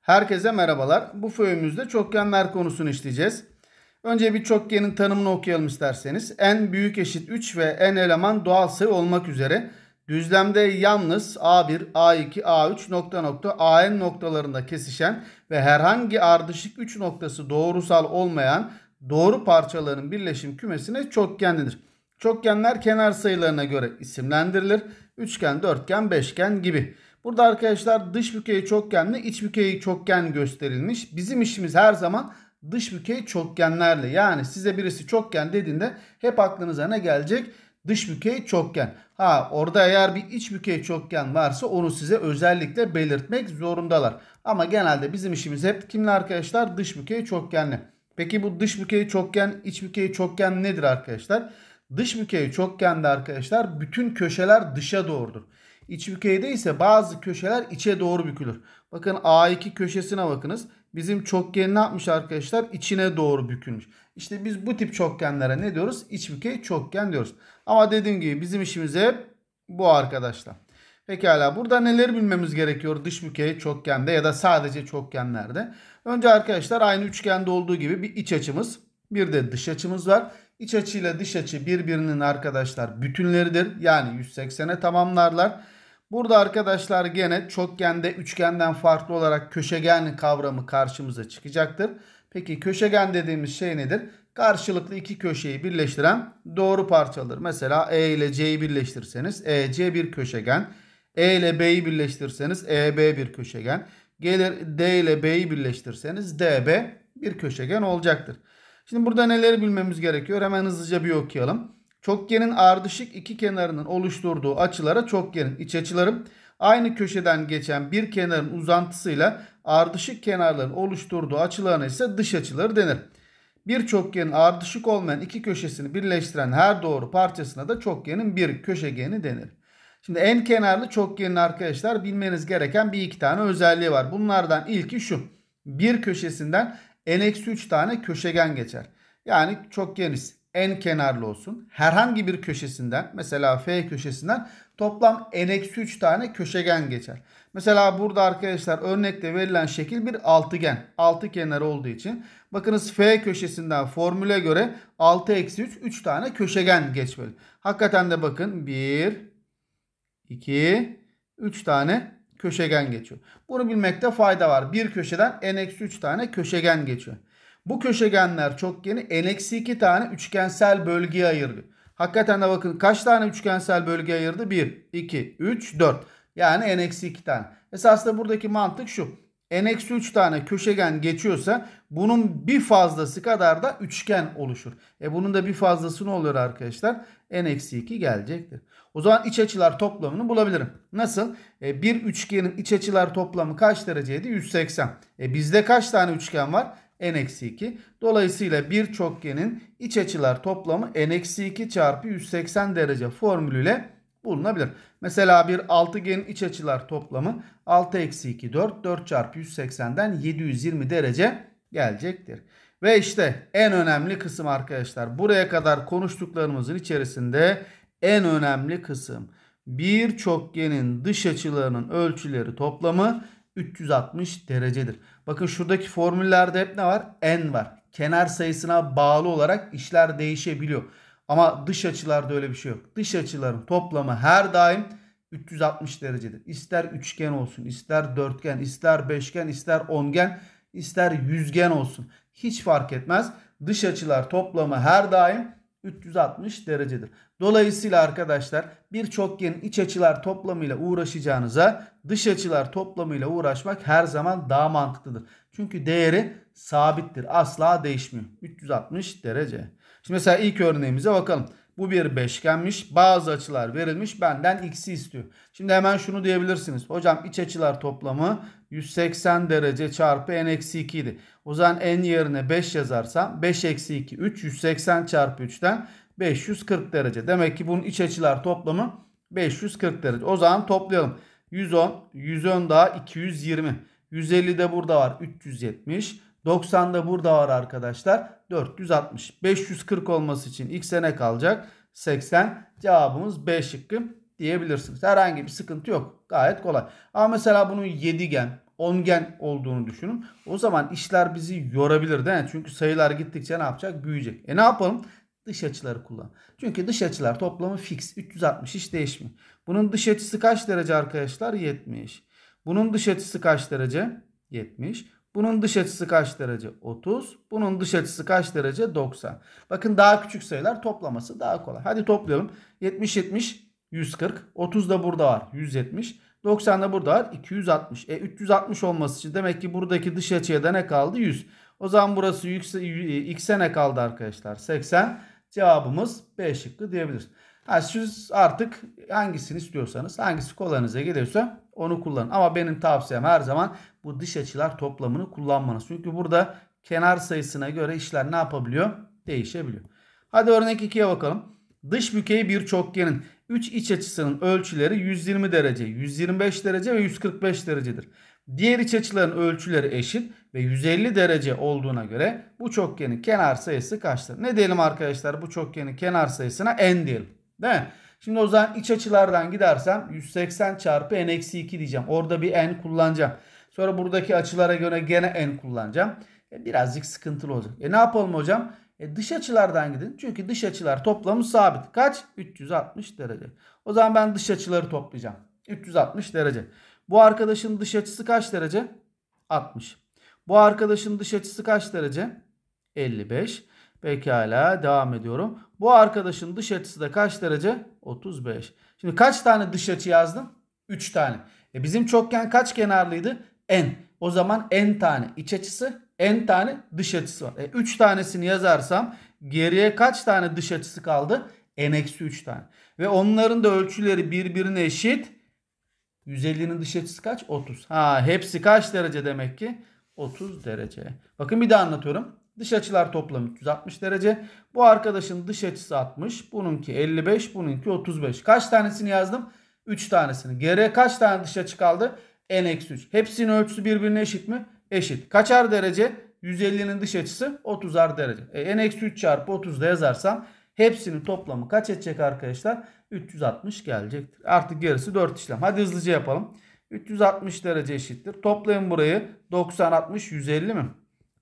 Herkese merhabalar. Bu föyümüzde çokgenler konusunu işleyeceğiz. Önce bir çokgenin tanımını okuyalım isterseniz. N büyük eşit 3 ve n eleman doğal sayı olmak üzere düzlemde yalnız A1, A2, A3 nokta nokta AN noktalarında kesişen ve herhangi ardışık 3 noktası doğrusal olmayan doğru parçaların birleşim kümesine çokgen denir. Çokgenler kenar sayılarına göre isimlendirilir. Üçgen, dörtgen, beşgen gibi. Burada arkadaşlar dış bükey çokgenle iç bükey çokgen gösterilmiş. Bizim işimiz her zaman dış bükey çokgenlerle. Yani size birisi çokgen dediğinde hep aklınıza ne gelecek? Dış bükey çokgen. Ha orada eğer bir iç bükey çokgen varsa onu size özellikle belirtmek zorundalar. Ama genelde bizim işimiz hep kimle arkadaşlar? Dış bükey çokgenle. Peki bu dış bükey çokgen, iç bükey çokgen nedir arkadaşlar? Dış bükey çokgende arkadaşlar bütün köşeler dışa doğrudur. İç bükeyde ise bazı köşeler içe doğru bükülür. Bakın A2 köşesine bakınız. Bizim çokgen ne yapmış arkadaşlar? İçine doğru bükülmüş. İşte biz bu tip çokgenlere ne diyoruz? İç bükey çokgen diyoruz. Ama dediğim gibi bizim işimiz hep bu arkadaşlar. Pekala burada neleri bilmemiz gerekiyor dış bükey çokgende ya da sadece çokgenlerde? Önce arkadaşlar aynı üçgende olduğu gibi bir iç açımız bir de dış açımız var. İç açıyla dış açı birbirinin arkadaşlar bütünleridir. Yani 180'e tamamlarlar. Burada arkadaşlar gene çokgende üçgenden farklı olarak köşegen kavramı karşımıza çıkacaktır. Peki köşegen dediğimiz şey nedir? Karşılıklı iki köşeyi birleştiren doğru parçalıdır. Mesela E ile C'yi birleştirseniz EC bir köşegen. E ile B'yi birleştirseniz EB bir köşegen. Gelir D ile B'yi birleştirseniz DB bir köşegen olacaktır. Şimdi burada neleri bilmemiz gerekiyor? Hemen hızlıca bir okuyalım. Çokgenin ardışık iki kenarının oluşturduğu açılara çokgenin iç açıları aynı köşeden geçen bir kenarın uzantısıyla ardışık kenarların oluşturduğu açılarına ise dış açıları denir. Bir çokgenin ardışık olmayan iki köşesini birleştiren her doğru parçasına da çokgenin bir köşegeni denir. Şimdi en kenarlı çokgenin arkadaşlar bilmeniz gereken bir iki tane özelliği var. Bunlardan ilki şu. Bir köşesinden n-3 tane köşegen geçer. Yani çok geniş en kenarlı olsun. Herhangi bir köşesinden mesela F köşesinden toplam n-3 tane köşegen geçer. Mesela burada arkadaşlar örnekte verilen şekil bir altıgen. Altı kenarı olduğu için. Bakınız F köşesinden formüle göre 6-3 3 tane köşegen geçmeli. Hakikaten de bakın 1, 2, 3 tane köşegen geçiyor. Bunu bilmekte fayda var. Bir köşeden n-3 tane köşegen geçiyor. Bu köşegenler çok yeni. N-2 tane üçgensel bölgeye ayırdı. Hakikaten de bakın kaç tane üçgensel bölge ayırdı? 1, 2, 3, 4. Yani n-2 tane. Esasında buradaki mantık şu. n-3 tane köşegen geçiyorsa bunun bir fazlası kadar da üçgen oluşur. E bunun da bir fazlası ne oluyor arkadaşlar? n-2 gelecektir. O zaman iç açılar toplamını bulabilirim. Nasıl? E bir üçgenin iç açılar toplamı kaç dereceydi? 180. E bizde kaç tane üçgen var? n-2. Dolayısıyla bir çokgenin iç açılar toplamı n-2 çarpı 180 derece formülüyle bulunabilir. Mesela bir altıgenin iç açılar toplamı 6 eksi 2 4 4 çarpı 180'den 720 derece gelecektir. Ve işte en önemli kısım arkadaşlar buraya kadar konuştuklarımızın içerisinde en önemli kısım bir çokgenin dış açılarının ölçüleri toplamı 360 derecedir. Bakın şuradaki formüllerde hep ne var? N var. Kenar sayısına bağlı olarak işler değişebiliyor. Ama dış açılarda öyle bir şey yok. Dış açıların toplamı her daim 360 derecedir. İster üçgen olsun, ister dörtgen, ister beşgen, ister ongen, ister yüzgen olsun. Hiç fark etmez. Dış açılar toplamı her daim 360 derecedir. Dolayısıyla arkadaşlar birçok yerin iç açılar toplamıyla uğraşacağınıza dış açılar toplamıyla uğraşmak her zaman daha mantıklıdır. Çünkü değeri sabittir. Asla değişmiyor. 360 derece. Şimdi mesela ilk örneğimize bakalım. Bu bir beşgenmiş. Bazı açılar verilmiş. Benden x'i istiyor. Şimdi hemen şunu diyebilirsiniz. Hocam iç açılar toplamı 180 derece çarpı n eksi 2 idi. O zaman n yerine 5 yazarsam 5 eksi 2 3 180 çarpı 3'ten 540 derece. Demek ki bunun iç açılar toplamı 540 derece. O zaman toplayalım. 110, 110 daha 220. 150 de burada var 370. 90 da burada var arkadaşlar 460. 540 olması için x'e ne kalacak? 80. Cevabımız B şıkkı diyebilirsiniz. Herhangi bir sıkıntı yok. Gayet kolay. Ama mesela bunun yedigen, ongen olduğunu düşünün. O zaman işler bizi yorabilir değil mi? Çünkü sayılar gittikçe ne yapacak? Büyüyecek. E ne yapalım? Dış açıları kullan. Çünkü dış açılar toplamı fix. 360 hiç değişmiyor. Bunun dış açısı kaç derece arkadaşlar? 70. Bunun dış açısı kaç derece? 70. Bunun dış açısı kaç derece? 30. Bunun dış açısı kaç derece? 90. Bakın daha küçük sayılar toplaması daha kolay. Hadi toplayalım. 70, 70, 140. 30 da burada var. 170. 90 da burada var. 260. E 360 olması için demek ki buradaki dış açıya da ne kaldı? 100. O zaman burası x'e ne kaldı arkadaşlar? 80. Cevabımız B şıkkı diyebiliriz. Yani siz artık hangisini istiyorsanız, hangisi kolayınıza geliyorsa onu kullanın. Ama benim tavsiyem her zaman bu dış açılar toplamını kullanmanız. Çünkü burada kenar sayısına göre işler ne yapabiliyor? Değişebiliyor. Hadi örnek 2'ye bakalım. Dış bükey bir çokgenin 3 iç açısının ölçüleri 120 derece, 125 derece ve 145 derecedir. Diğer iç açıların ölçüleri eşit ve 150 derece olduğuna göre bu çokgenin kenar sayısı kaçtır? Ne diyelim arkadaşlar bu çokgenin kenar sayısına n diyelim. Değil mi? Şimdi o zaman iç açılardan gidersem 180 çarpı n-2 diyeceğim. Orada bir n kullanacağım. Sonra buradaki açılara göre gene n kullanacağım. E birazcık sıkıntılı olacak. E ne yapalım hocam? E dış açılardan gidin. Çünkü dış açılar toplamı sabit. Kaç? 360 derece. O zaman ben dış açıları toplayacağım. 360 derece. Bu arkadaşın dış açısı kaç derece? 60. Bu arkadaşın dış açısı kaç derece? 55. Pekala devam ediyorum. Bu arkadaşın dış açısı da kaç derece? 35. Şimdi kaç tane dış açı yazdım? 3 tane. E bizim çokgen kaç kenarlıydı? N. O zaman n tane iç açısı n tane dış açısı var. E, 3 tanesini yazarsam geriye kaç tane dış açısı kaldı? n-3 tane. Ve onların da ölçüleri birbirine eşit. 150'nin dış açısı kaç? 30. Ha hepsi kaç derece demek ki? 30 derece. Bakın bir daha anlatıyorum. Dış açılar toplam 360 derece. Bu arkadaşın dış açısı 60. Bununki 55. Bununki 35. Kaç tanesini yazdım? 3 tanesini. Geriye kaç tane dış açı kaldı? N-3. Hepsinin ölçüsü birbirine eşit mi? eşit. Kaçar derece? 150'nin dış açısı 30'ar derece. E, n 3 çarpı 30 yazarsam hepsinin toplamı kaç edecek arkadaşlar? 360 gelecektir. Artık gerisi 4 işlem. Hadi hızlıca yapalım. 360 derece eşittir. Toplayın burayı. 90, 60, 150 mi?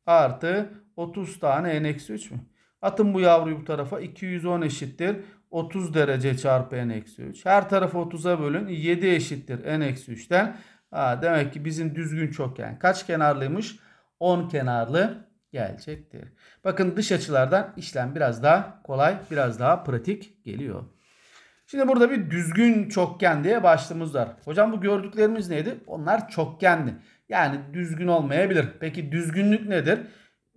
Artı 30 tane n-3 mü? Atın bu yavruyu bu tarafa. 210 eşittir. 30 derece çarpı n-3. Her tarafı 30'a bölün. 7 eşittir n-3'ten. Aa, demek ki bizim düzgün çokgen kaç kenarlıymış? 10 kenarlı gelecektir. Bakın dış açılardan işlem biraz daha kolay, biraz daha pratik geliyor. Şimdi burada bir düzgün çokgen diye başlığımız var. Hocam bu gördüklerimiz neydi? Onlar çokgendi. Yani düzgün olmayabilir. Peki düzgünlük nedir?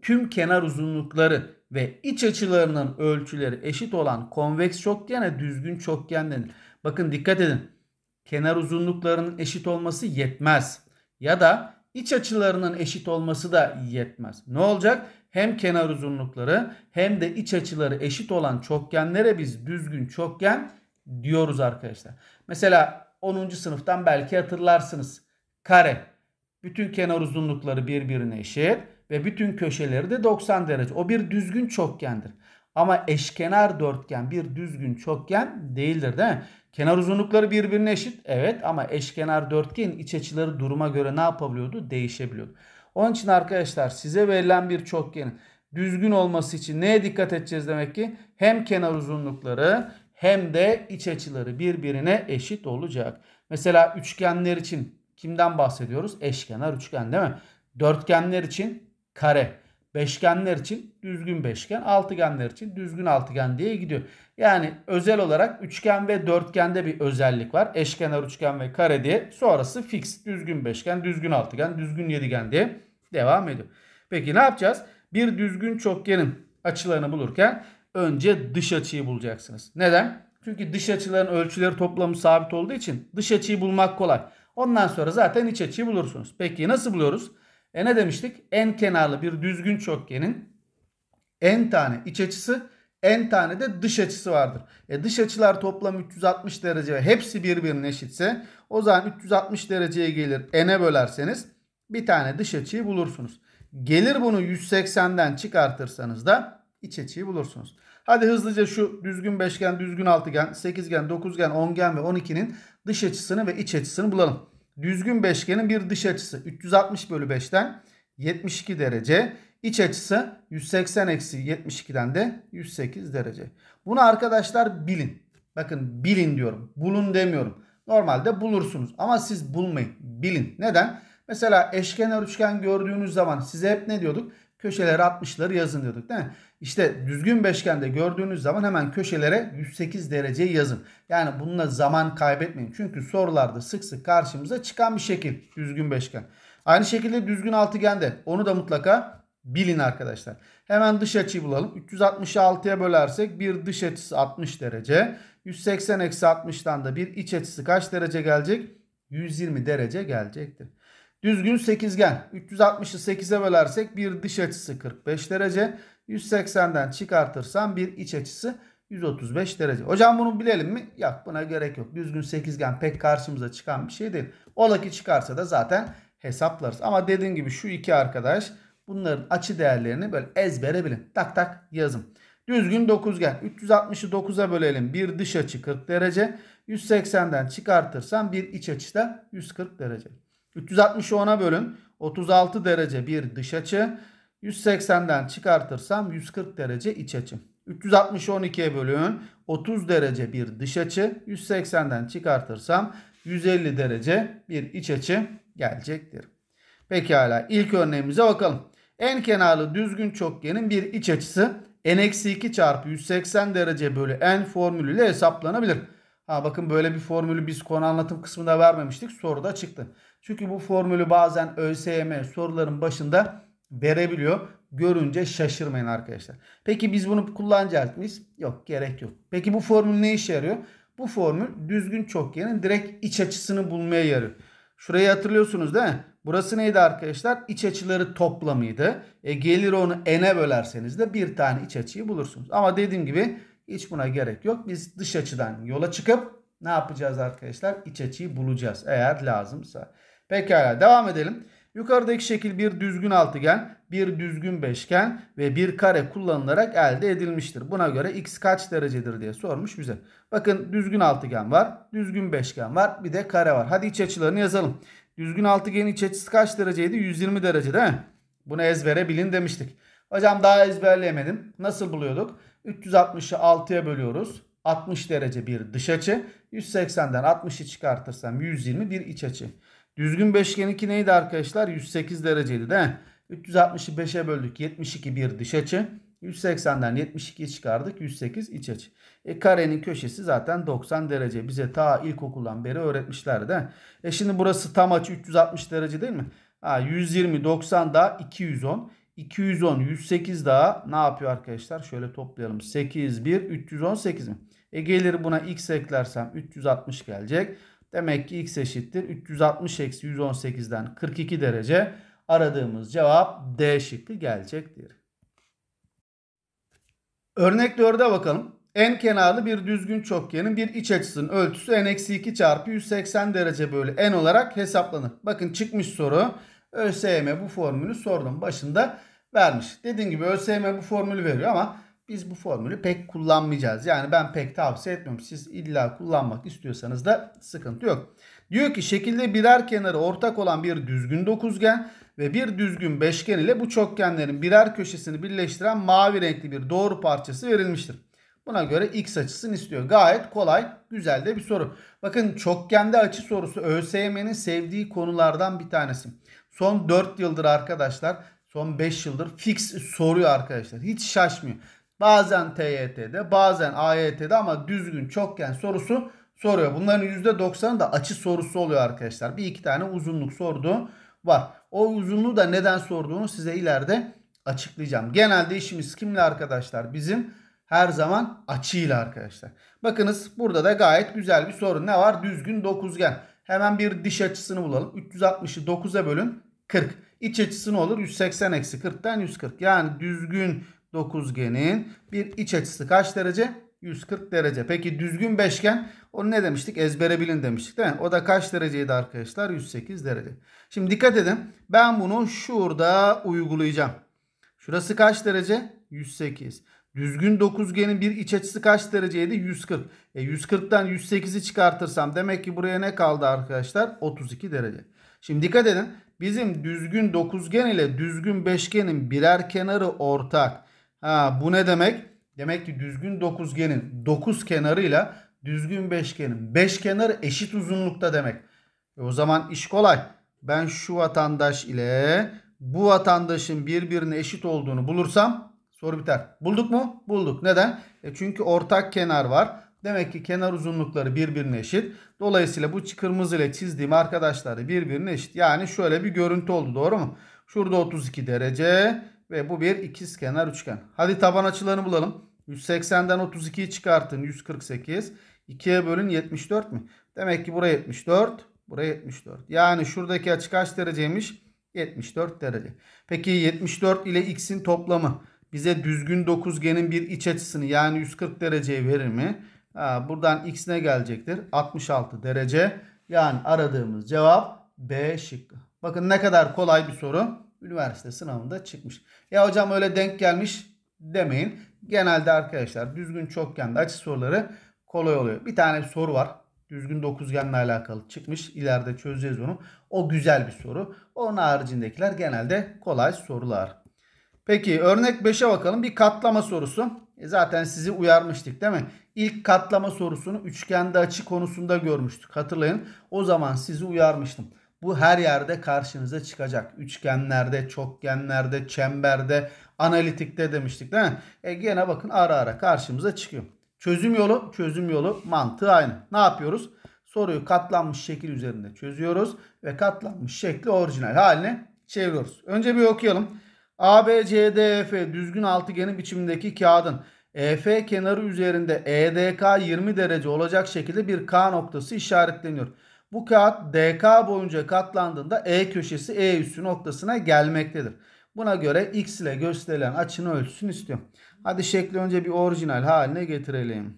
Tüm kenar uzunlukları ve iç açılarının ölçüleri eşit olan konveks çokgene düzgün çokgen denir. Bakın dikkat edin kenar uzunluklarının eşit olması yetmez. Ya da iç açılarının eşit olması da yetmez. Ne olacak? Hem kenar uzunlukları hem de iç açıları eşit olan çokgenlere biz düzgün çokgen diyoruz arkadaşlar. Mesela 10. sınıftan belki hatırlarsınız. Kare. Bütün kenar uzunlukları birbirine eşit ve bütün köşeleri de 90 derece. O bir düzgün çokgendir. Ama eşkenar dörtgen bir düzgün çokgen değildir değil mi? Kenar uzunlukları birbirine eşit. Evet ama eşkenar dörtgen iç açıları duruma göre ne yapabiliyordu? Değişebiliyordu. Onun için arkadaşlar size verilen bir çokgenin düzgün olması için neye dikkat edeceğiz demek ki? Hem kenar uzunlukları hem de iç açıları birbirine eşit olacak. Mesela üçgenler için kimden bahsediyoruz? Eşkenar üçgen değil mi? Dörtgenler için kare. Beşgenler için düzgün beşgen, altıgenler için düzgün altıgen diye gidiyor. Yani özel olarak üçgen ve dörtgende bir özellik var. Eşkenar üçgen ve kare diye. Sonrası fix, düzgün beşgen, düzgün altıgen, düzgün yedigen diye devam ediyor. Peki ne yapacağız? Bir düzgün çokgenin açılarını bulurken önce dış açıyı bulacaksınız. Neden? Çünkü dış açıların ölçüleri toplamı sabit olduğu için dış açıyı bulmak kolay. Ondan sonra zaten iç açıyı bulursunuz. Peki nasıl buluyoruz? E ne demiştik? En kenarlı bir düzgün çokgenin en tane iç açısı en tane de dış açısı vardır. E dış açılar toplam 360 derece ve hepsi birbirine eşitse o zaman 360 dereceye gelir n'e bölerseniz bir tane dış açıyı bulursunuz. Gelir bunu 180'den çıkartırsanız da iç açıyı bulursunuz. Hadi hızlıca şu düzgün beşgen, düzgün altıgen, sekizgen, dokuzgen, ongen ve 12'nin dış açısını ve iç açısını bulalım düzgün beşgenin bir dış açısı 360 bölü 5'ten 72 derece. İç açısı 180 eksi 72'den de 108 derece. Bunu arkadaşlar bilin. Bakın bilin diyorum. Bulun demiyorum. Normalde bulursunuz ama siz bulmayın. Bilin. Neden? Mesela eşkenar üçgen gördüğünüz zaman size hep ne diyorduk? Köşeleri 60'ları yazın diyorduk değil mi? İşte düzgün beşgende gördüğünüz zaman hemen köşelere 108 dereceyi yazın. Yani bununla zaman kaybetmeyin. Çünkü sorularda sık sık karşımıza çıkan bir şekil düzgün beşgen. Aynı şekilde düzgün altıgende onu da mutlaka bilin arkadaşlar. Hemen dış açıyı bulalım. 366'ya bölersek bir dış açısı 60 derece. 180 eksi 60'tan da bir iç açısı kaç derece gelecek? 120 derece gelecektir. Düzgün sekizgen. 360'ı 8'e bölersek bir dış açısı 45 derece. 180'den çıkartırsam bir iç açısı 135 derece. Hocam bunu bilelim mi? Yok buna gerek yok. Düzgün sekizgen pek karşımıza çıkan bir şey değil. Ola ki çıkarsa da zaten hesaplarız. Ama dediğim gibi şu iki arkadaş bunların açı değerlerini böyle ezbere bilin. Tak tak yazın. Düzgün dokuzgen. 360'ı 9'a bölelim. Bir dış açı 40 derece. 180'den çıkartırsam bir iç açı da 140 derece. 360'ı 10'a bölün. 36 derece bir dış açı. 180'den çıkartırsam 140 derece iç açı. 360'ı 12'ye bölün. 30 derece bir dış açı. 180'den çıkartırsam 150 derece bir iç açı gelecektir. Pekala ilk örneğimize bakalım. En kenarlı düzgün çokgenin bir iç açısı n-2 çarpı 180 derece bölü n formülüyle hesaplanabilir. Ha bakın böyle bir formülü biz konu anlatım kısmında vermemiştik. Soruda çıktı. Çünkü bu formülü bazen ÖSYM soruların başında verebiliyor. Görünce şaşırmayın arkadaşlar. Peki biz bunu kullanacak mıyız? Yok gerek yok. Peki bu formül ne işe yarıyor? Bu formül düzgün çokgenin direkt iç açısını bulmaya yarıyor. Şurayı hatırlıyorsunuz değil mi? Burası neydi arkadaşlar? İç açıları toplamıydı. E, gelir onu n'e bölerseniz de bir tane iç açıyı bulursunuz. Ama dediğim gibi hiç buna gerek yok. Biz dış açıdan yola çıkıp ne yapacağız arkadaşlar? İç açıyı bulacağız eğer lazımsa. Pekala devam edelim. Yukarıdaki şekil bir düzgün altıgen, bir düzgün beşgen ve bir kare kullanılarak elde edilmiştir. Buna göre x kaç derecedir diye sormuş bize. Bakın düzgün altıgen var, düzgün beşgen var, bir de kare var. Hadi iç açılarını yazalım. Düzgün altıgenin iç açısı kaç dereceydi? 120 derece değil mi? Bunu ezbere bilin demiştik. Hocam daha ezberleyemedim. Nasıl buluyorduk? 360'ı 6'ya bölüyoruz. 60 derece bir dış açı. 180'den 60'ı çıkartırsam 120 bir iç açı. Düzgün beşgeninki neydi arkadaşlar? 108 dereceydi değil mi? 360'ı 5'e böldük. 72 bir dış açı. 180'den 72 çıkardık. 108 iç açı. E karenin köşesi zaten 90 derece. Bize ta ilkokuldan beri öğretmişler de. E şimdi burası tam açı 360 derece değil mi? Ha, 120, 90 daha 210. 210, 108 daha ne yapıyor arkadaşlar? Şöyle toplayalım. 8, 1, 318 mi? E gelir buna x eklersem 360 gelecek. Demek ki x eşittir 360 eksi 118'den 42 derece aradığımız cevap D şıkkı gelecektir. Örnek 4'e bakalım. En kenarlı bir düzgün çokgenin bir iç açısının ölçüsü n-2 çarpı 180 derece bölü n olarak hesaplanır. Bakın çıkmış soru. ÖSYM bu formülü sordum başında vermiş. Dediğim gibi ÖSYM bu formülü veriyor ama biz bu formülü pek kullanmayacağız. Yani ben pek tavsiye etmiyorum. Siz illa kullanmak istiyorsanız da sıkıntı yok. Diyor ki şekilde birer kenarı ortak olan bir düzgün dokuzgen ve bir düzgün beşgen ile bu çokgenlerin birer köşesini birleştiren mavi renkli bir doğru parçası verilmiştir. Buna göre x açısını istiyor. Gayet kolay, güzel de bir soru. Bakın çokgende açı sorusu ÖSYM'nin sevdiği konulardan bir tanesi. Son 4 yıldır arkadaşlar, son 5 yıldır fix soruyor arkadaşlar. Hiç şaşmıyor. Bazen TYT'de bazen AYT'de ama düzgün çokgen sorusu soruyor. Bunların %90'ı da açı sorusu oluyor arkadaşlar. Bir iki tane uzunluk sorduğu var. O uzunluğu da neden sorduğunu size ileride açıklayacağım. Genelde işimiz kimle arkadaşlar? Bizim her zaman açıyla arkadaşlar. Bakınız burada da gayet güzel bir soru. Ne var? Düzgün dokuzgen. Hemen bir diş açısını bulalım. 360'ı 9'a bölün 40. İç açısı ne olur? 180 eksi 40'tan 140. Yani düzgün Dokuzgenin bir iç açısı kaç derece? 140 derece. Peki düzgün beşgen onu ne demiştik? Ezbere bilin demiştik değil mi? O da kaç dereceydi arkadaşlar? 108 derece. Şimdi dikkat edin. Ben bunu şurada uygulayacağım. Şurası kaç derece? 108. Düzgün dokuzgenin bir iç açısı kaç dereceydi? 140. E 140'tan 108'i çıkartırsam demek ki buraya ne kaldı arkadaşlar? 32 derece. Şimdi dikkat edin. Bizim düzgün dokuzgen ile düzgün beşgenin birer kenarı ortak. Ha bu ne demek? Demek ki düzgün dokuzgenin 9 kenarıyla düzgün beşgenin 5 beş kenarı eşit uzunlukta demek. E o zaman iş kolay. Ben şu vatandaş ile bu vatandaşın birbirine eşit olduğunu bulursam soru biter. Bulduk mu? Bulduk. Neden? E çünkü ortak kenar var. Demek ki kenar uzunlukları birbirine eşit. Dolayısıyla bu kırmızı ile çizdiğim arkadaşları birbirine eşit. Yani şöyle bir görüntü oldu doğru mu? Şurada 32 derece. Ve bu bir ikiz kenar üçgen. Hadi taban açılarını bulalım. 180'den 32'yi çıkartın. 148. 2'ye bölün 74 mi? Demek ki buraya 74. Buraya 74. Yani şuradaki açı kaç dereceymiş? 74 derece. Peki 74 ile x'in toplamı bize düzgün dokuzgenin bir iç açısını yani 140 dereceyi verir mi? Ha, buradan x ne gelecektir? 66 derece. Yani aradığımız cevap B şıkkı. Bakın ne kadar kolay bir soru üniversite sınavında çıkmış. Ya hocam öyle denk gelmiş demeyin. Genelde arkadaşlar düzgün çokgende açı soruları kolay oluyor. Bir tane soru var. Düzgün dokuzgenle alakalı çıkmış. İleride çözeceğiz onu. O güzel bir soru. Onun haricindekiler genelde kolay sorular. Peki örnek 5'e bakalım. Bir katlama sorusu. E zaten sizi uyarmıştık değil mi? İlk katlama sorusunu üçgende açı konusunda görmüştük. Hatırlayın. O zaman sizi uyarmıştım. Bu her yerde karşınıza çıkacak. Üçgenlerde, çokgenlerde, çemberde, analitikte demiştik değil mi? E gene bakın ara ara karşımıza çıkıyor. Çözüm yolu, çözüm yolu mantığı aynı. Ne yapıyoruz? Soruyu katlanmış şekil üzerinde çözüyoruz ve katlanmış şekli orijinal haline çeviriyoruz. Önce bir okuyalım. ABCDF düzgün altıgenin biçimindeki kağıdın EF kenarı üzerinde EDK 20 derece olacak şekilde bir K noktası işaretleniyor. Bu kağıt DK boyunca katlandığında E köşesi E üssü noktasına gelmektedir. Buna göre X ile gösterilen açının ölçüsünü istiyorum. Hadi şekli önce bir orijinal haline getirelim.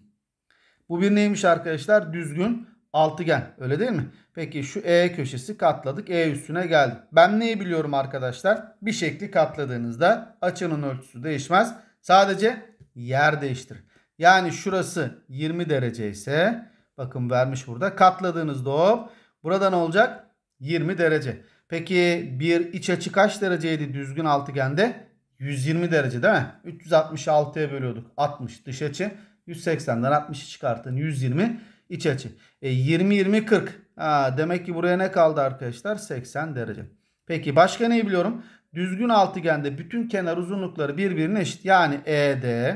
Bu bir neymiş arkadaşlar? Düzgün altıgen. Öyle değil mi? Peki şu E köşesi katladık. E üstüne geldi. Ben neyi biliyorum arkadaşlar? Bir şekli katladığınızda açının ölçüsü değişmez. Sadece yer değiştir. Yani şurası 20 derece ise Bakın vermiş burada. Katladığınızda hop. Burada ne olacak? 20 derece. Peki bir iç açı kaç dereceydi düzgün altıgende? 120 derece değil mi? 366'ya bölüyorduk. 60 dış açı. 180'den 60'ı çıkartın. 120 iç açı. E, 20 20 40. Ha, demek ki buraya ne kaldı arkadaşlar? 80 derece. Peki başka neyi biliyorum? Düzgün altıgende bütün kenar uzunlukları birbirine eşit. Yani ED,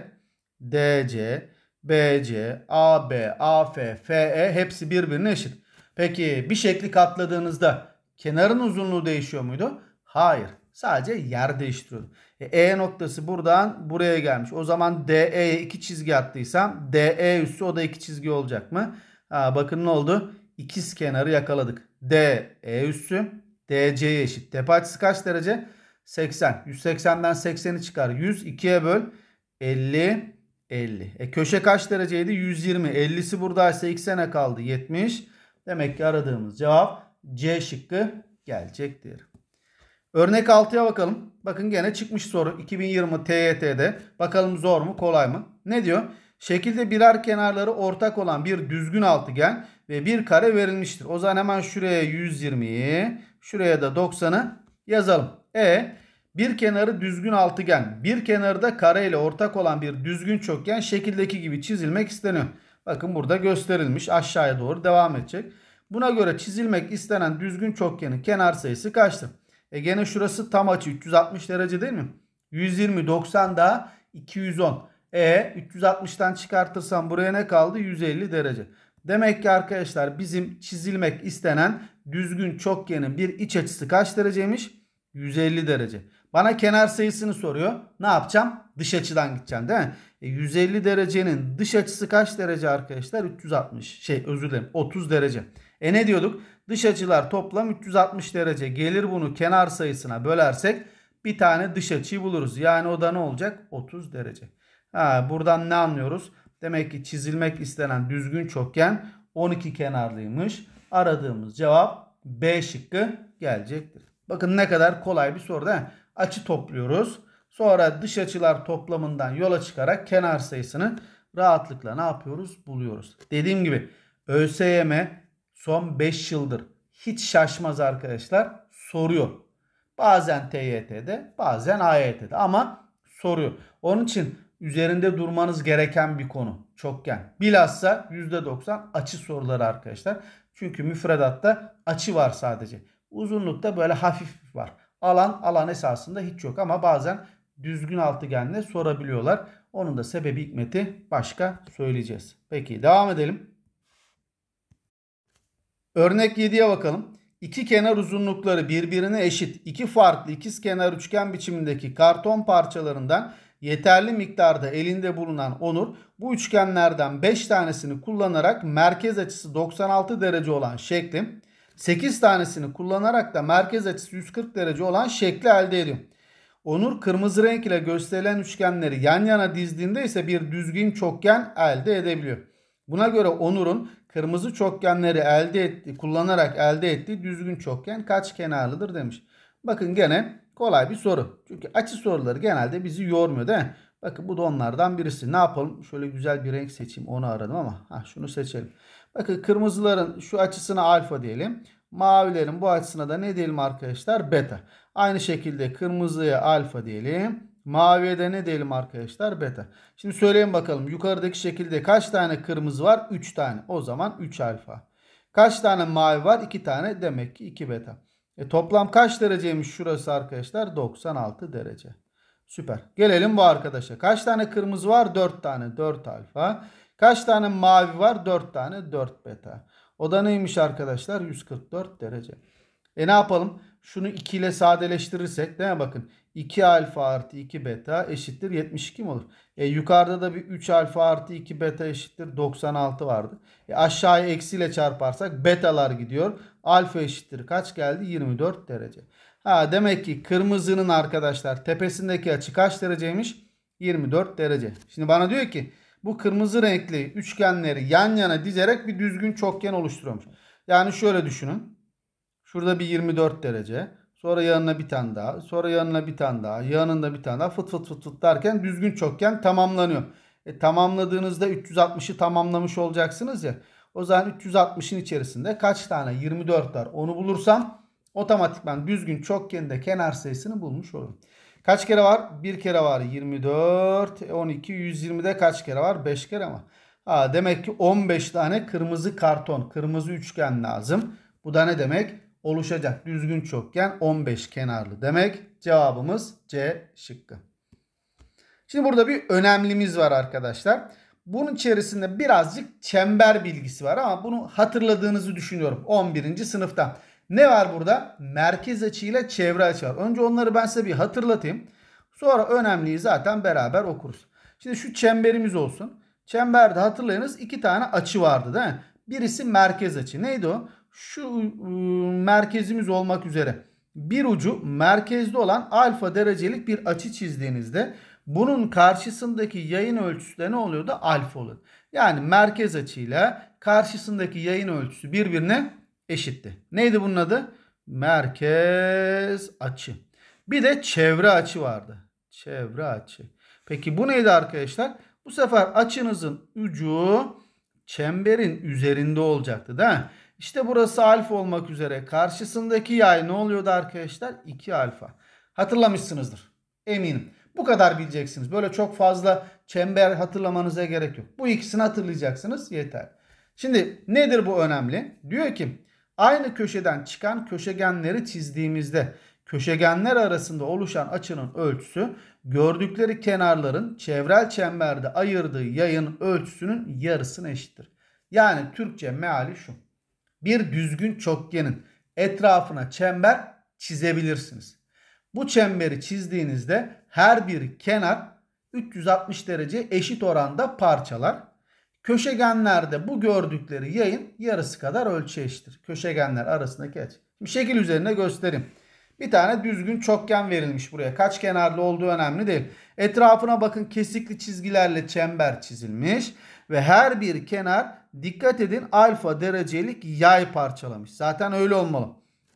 DC, BC, AB, AF, FE hepsi birbirine eşit. Peki bir şekli katladığınızda kenarın uzunluğu değişiyor muydu? Hayır. Sadece yer değiştiriyordu. E, e noktası buradan buraya gelmiş. O zaman DE'ye iki çizgi attıysam DE üssü o da iki çizgi olacak mı? Ha, bakın ne oldu? İkiz kenarı yakaladık. DE üssü DC'ye eşit. Tepe açısı kaç derece? 80. 180'den 80'i çıkar. 100 2'ye böl 50 50. E köşe kaç dereceydi? 120. 50'si buradaysa 80'e kaldı 70. Demek ki aradığımız cevap C şıkkı gelecektir. Örnek 6'ya bakalım. Bakın gene çıkmış soru 2020 TYT'de. Bakalım zor mu kolay mı? Ne diyor? Şekilde birer kenarları ortak olan bir düzgün altıgen ve bir kare verilmiştir. O zaman hemen şuraya 120'yi, şuraya da 90'ı yazalım. E bir kenarı düzgün altıgen, bir kenarı da kare ile ortak olan bir düzgün çokgen şekildeki gibi çizilmek isteniyor. Bakın burada gösterilmiş aşağıya doğru devam edecek. Buna göre çizilmek istenen düzgün çokgenin kenar sayısı kaçtır? E gene şurası tam açı 360 derece değil mi? 120, 90 daha 210. E 360'tan çıkartırsam buraya ne kaldı? 150 derece. Demek ki arkadaşlar bizim çizilmek istenen düzgün çokgenin bir iç açısı kaç dereceymiş? 150 derece. Bana kenar sayısını soruyor. Ne yapacağım? Dış açıdan gideceğim değil mi? E, 150 derecenin dış açısı kaç derece arkadaşlar? 360 şey özür dilerim 30 derece. E ne diyorduk? Dış açılar toplam 360 derece. Gelir bunu kenar sayısına bölersek bir tane dış açıyı buluruz. Yani o da ne olacak? 30 derece. Ha, buradan ne anlıyoruz? Demek ki çizilmek istenen düzgün çokgen 12 kenarlıymış. Aradığımız cevap B şıkkı gelecektir. Bakın ne kadar kolay bir soru değil mi? Açı topluyoruz. Sonra dış açılar toplamından yola çıkarak kenar sayısını rahatlıkla ne yapıyoruz? Buluyoruz. Dediğim gibi ÖSYM son 5 yıldır hiç şaşmaz arkadaşlar soruyor. Bazen TYT'de bazen AYT'de ama soruyor. Onun için üzerinde durmanız gereken bir konu çokgen. Bilhassa %90 açı soruları arkadaşlar. Çünkü müfredatta açı var sadece. Uzunlukta böyle hafif var. Alan alan esasında hiç yok ama bazen düzgün altıgenle sorabiliyorlar. Onun da sebebi hikmeti başka söyleyeceğiz. Peki devam edelim. Örnek 7'ye bakalım. İki kenar uzunlukları birbirine eşit iki farklı ikiz kenar üçgen biçimindeki karton parçalarından yeterli miktarda elinde bulunan Onur bu üçgenlerden 5 tanesini kullanarak merkez açısı 96 derece olan şeklin 8 tanesini kullanarak da merkez açısı 140 derece olan şekli elde ediyor. Onur kırmızı renk ile gösterilen üçgenleri yan yana dizdiğinde ise bir düzgün çokgen elde edebiliyor. Buna göre Onur'un kırmızı çokgenleri elde etti, kullanarak elde ettiği düzgün çokgen kaç kenarlıdır demiş. Bakın gene kolay bir soru. Çünkü açı soruları genelde bizi yormuyor değil mi? Bakın bu da onlardan birisi. Ne yapalım? Şöyle güzel bir renk seçeyim. Onu aradım ama ha, şunu seçelim. Bakın kırmızıların şu açısına alfa diyelim. Mavilerin bu açısına da ne diyelim arkadaşlar? Beta. Aynı şekilde kırmızıya alfa diyelim. Maviye de ne diyelim arkadaşlar? Beta. Şimdi söyleyin bakalım. Yukarıdaki şekilde kaç tane kırmızı var? 3 tane. O zaman 3 alfa. Kaç tane mavi var? 2 tane. Demek ki 2 beta. E, toplam kaç dereceymiş şurası arkadaşlar? 96 derece. Süper. Gelelim bu arkadaşa. Kaç tane kırmızı var? 4 tane. 4 alfa. Kaç tane mavi var? 4 tane 4 beta. O da neymiş arkadaşlar? 144 derece. E ne yapalım? Şunu 2 ile sadeleştirirsek değil mi? Bakın 2 alfa artı 2 beta eşittir 72 mi olur? E yukarıda da bir 3 alfa artı 2 beta eşittir 96 vardı. E aşağıya eksiyle çarparsak betalar gidiyor. Alfa eşittir kaç geldi? 24 derece. Ha demek ki kırmızının arkadaşlar tepesindeki açı kaç dereceymiş? 24 derece. Şimdi bana diyor ki bu kırmızı renkli üçgenleri yan yana dizerek bir düzgün çokgen oluşturuyormuş. Yani şöyle düşünün. Şurada bir 24 derece. Sonra yanına bir tane daha. Sonra yanına bir tane daha. Yanında bir tane daha. Fıt fıt fıt fıt derken düzgün çokgen tamamlanıyor. E, tamamladığınızda 360'ı tamamlamış olacaksınız ya. O zaman 360'ın içerisinde kaç tane 24 var onu bulursam otomatikman düzgün çokgeninde kenar sayısını bulmuş olurum. Kaç kere var? Bir kere var. 24, 12, 120'de kaç kere var? 5 kere var. Ha, demek ki 15 tane kırmızı karton, kırmızı üçgen lazım. Bu da ne demek? Oluşacak düzgün çokgen 15 kenarlı demek. Cevabımız C şıkkı. Şimdi burada bir önemlimiz var arkadaşlar. Bunun içerisinde birazcık çember bilgisi var ama bunu hatırladığınızı düşünüyorum 11. sınıfta. Ne var burada? Merkez açıyla çevre açı var. Önce onları ben size bir hatırlatayım. Sonra önemliyi zaten beraber okuruz. Şimdi şu çemberimiz olsun. Çemberde hatırlayınız iki tane açı vardı değil mi? Birisi merkez açı. Neydi o? Şu ıı, merkezimiz olmak üzere. Bir ucu merkezde olan alfa derecelik bir açı çizdiğinizde bunun karşısındaki yayın ölçüsü de ne oluyordu? Alfa olur. Yani merkez açıyla karşısındaki yayın ölçüsü birbirine eşitti. Neydi bunun adı? Merkez açı. Bir de çevre açı vardı. Çevre açı. Peki bu neydi arkadaşlar? Bu sefer açınızın ucu çemberin üzerinde olacaktı değil mi? İşte burası alfa olmak üzere. Karşısındaki yay ne oluyordu arkadaşlar? 2 alfa. Hatırlamışsınızdır. Eminim. Bu kadar bileceksiniz. Böyle çok fazla çember hatırlamanıza gerek yok. Bu ikisini hatırlayacaksınız yeter. Şimdi nedir bu önemli? Diyor ki Aynı köşeden çıkan köşegenleri çizdiğimizde köşegenler arasında oluşan açının ölçüsü gördükleri kenarların çevrel çemberde ayırdığı yayın ölçüsünün yarısına eşittir. Yani Türkçe meali şu. Bir düzgün çokgenin etrafına çember çizebilirsiniz. Bu çemberi çizdiğinizde her bir kenar 360 derece eşit oranda parçalar. Köşegenlerde bu gördükleri yayın yarısı kadar ölçü eşittir. Köşegenler arasındaki açı. Şimdi şekil üzerine göstereyim. Bir tane düzgün çokgen verilmiş buraya. Kaç kenarlı olduğu önemli değil. Etrafına bakın kesikli çizgilerle çember çizilmiş. Ve her bir kenar dikkat edin alfa derecelik yay parçalamış. Zaten öyle olmalı.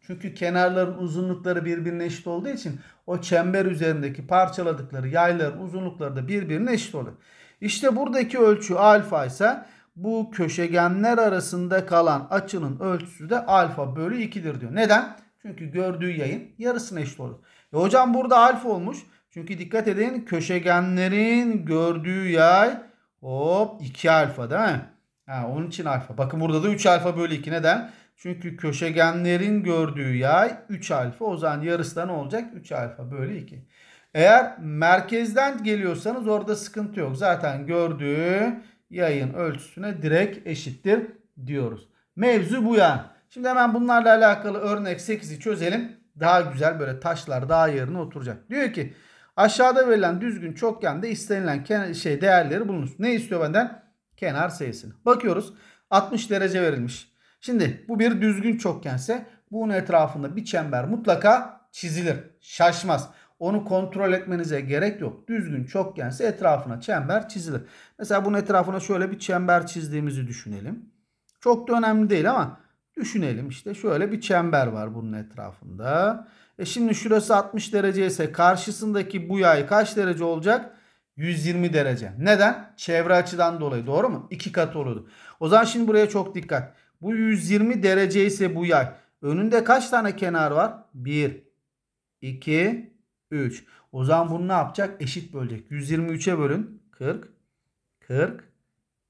Çünkü kenarların uzunlukları birbirine eşit olduğu için o çember üzerindeki parçaladıkları yayların uzunlukları da birbirine eşit oluyor. İşte buradaki ölçü alfa ise bu köşegenler arasında kalan açının ölçüsü de alfa bölü 2'dir diyor. Neden? Çünkü gördüğü yayın yarısına eşit olur. E hocam burada alfa olmuş. Çünkü dikkat edin köşegenlerin gördüğü yay hop 2 alfa değil mi? Ha, onun için alfa. Bakın burada da 3 alfa bölü 2 neden? Çünkü köşegenlerin gördüğü yay 3 alfa. O zaman yarısı da ne olacak? 3 alfa bölü 2. Eğer merkezden geliyorsanız orada sıkıntı yok. Zaten gördüğü yayın ölçüsüne direkt eşittir diyoruz. Mevzu bu ya Şimdi hemen bunlarla alakalı örnek 8'i çözelim. Daha güzel böyle taşlar daha yerine oturacak. Diyor ki aşağıda verilen düzgün çokgende istenilen şey değerleri bulunur. Ne istiyor benden? Kenar sayısını. Bakıyoruz 60 derece verilmiş. Şimdi bu bir düzgün çokgense bunun etrafında bir çember mutlaka çizilir. Şaşmaz. Onu kontrol etmenize gerek yok. Düzgün çokgense etrafına çember çizilir. Mesela bunun etrafına şöyle bir çember çizdiğimizi düşünelim. Çok da önemli değil ama düşünelim işte şöyle bir çember var bunun etrafında. E şimdi şurası 60 derece ise karşısındaki bu yay kaç derece olacak? 120 derece. Neden? Çevre açıdan dolayı doğru mu? İki kat olurdu. O zaman şimdi buraya çok dikkat. Bu 120 derece ise bu yay. Önünde kaç tane kenar var? 1, 2, 3. O zaman bunu ne yapacak? Eşit bölecek. 123'e bölün. 40. 40.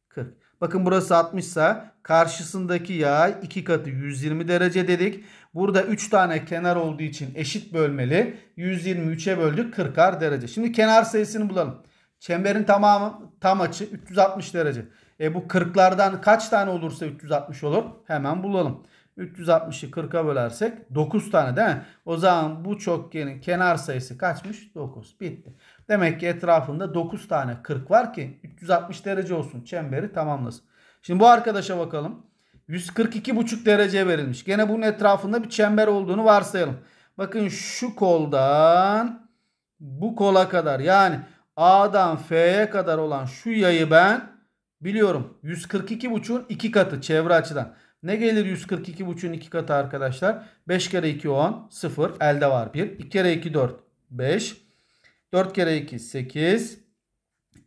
40. Bakın burası 60 ise karşısındaki yay 2 katı 120 derece dedik. Burada 3 tane kenar olduğu için eşit bölmeli. 123'e böldük 40 40'ar derece. Şimdi kenar sayısını bulalım. Çemberin tamamı tam açı 360 derece. E bu 40'lardan kaç tane olursa 360 olur? Hemen bulalım. 360'ı 40'a bölersek 9 tane değil mi? O zaman bu çokgenin kenar sayısı kaçmış? 9. Bitti. Demek ki etrafında 9 tane 40 var ki 360 derece olsun. Çemberi tamamlasın. Şimdi bu arkadaşa bakalım. 142,5 derece verilmiş. Gene bunun etrafında bir çember olduğunu varsayalım. Bakın şu koldan bu kola kadar yani A'dan F'ye kadar olan şu yayı ben biliyorum. 142,5'un 2 katı çevre açıdan. Ne gelir 142.5'ün 2 katı arkadaşlar? 5 kere 2 10. 0. Elde var 1. 2 kere 2 4. 5. 4 kere 2 8.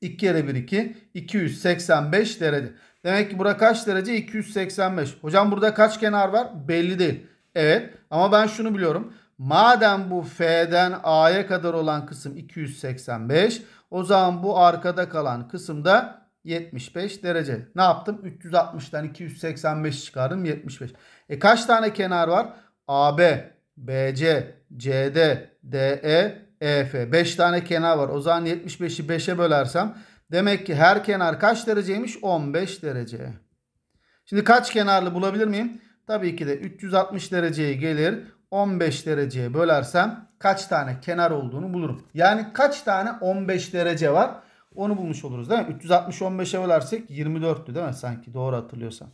2 kere 1 2. 285 derece. Demek ki burada kaç derece? 285. Hocam burada kaç kenar var? Belli değil. Evet ama ben şunu biliyorum. Madem bu F'den A'ya kadar olan kısım 285 o zaman bu arkada kalan kısım da 75 derece. Ne yaptım? 360'dan 285 çıkardım 75. E kaç tane kenar var? AB, BC, CD, DE, EF. 5 tane kenar var. O zaman 75'i 5'e bölersem demek ki her kenar kaç dereceymiş? 15 derece. Şimdi kaç kenarlı bulabilir miyim? Tabii ki de 360 dereceye gelir. 15 dereceye bölersem kaç tane kenar olduğunu bulurum. Yani kaç tane 15 derece var? Onu bulmuş oluruz değil mi? 360 15'e bölersek 24'tü değil mi sanki doğru hatırlıyorsam.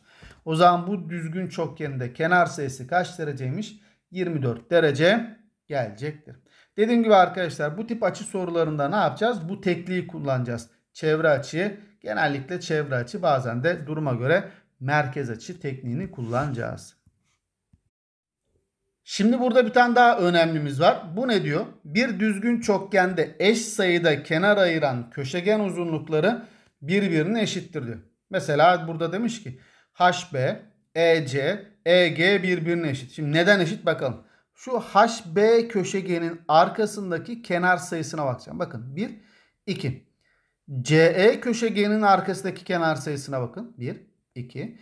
O zaman bu düzgün çokgeninde kenar sayısı kaç dereceymiş? 24 derece gelecektir. Dediğim gibi arkadaşlar bu tip açı sorularında ne yapacağız? Bu tekliği kullanacağız. Çevre açıyı genellikle çevre açı bazen de duruma göre merkez açı tekniğini kullanacağız. Şimdi burada bir tane daha önemlimiz var. Bu ne diyor? Bir düzgün çokgende eş sayıda kenar ayıran köşegen uzunlukları birbirine eşittir diyor. Mesela burada demiş ki HB, EC, EG birbirine eşit. Şimdi neden eşit bakalım. Şu HB köşegenin arkasındaki kenar sayısına bakacağım. Bakın 1, 2. CE köşegenin arkasındaki kenar sayısına bakın. 1, 2.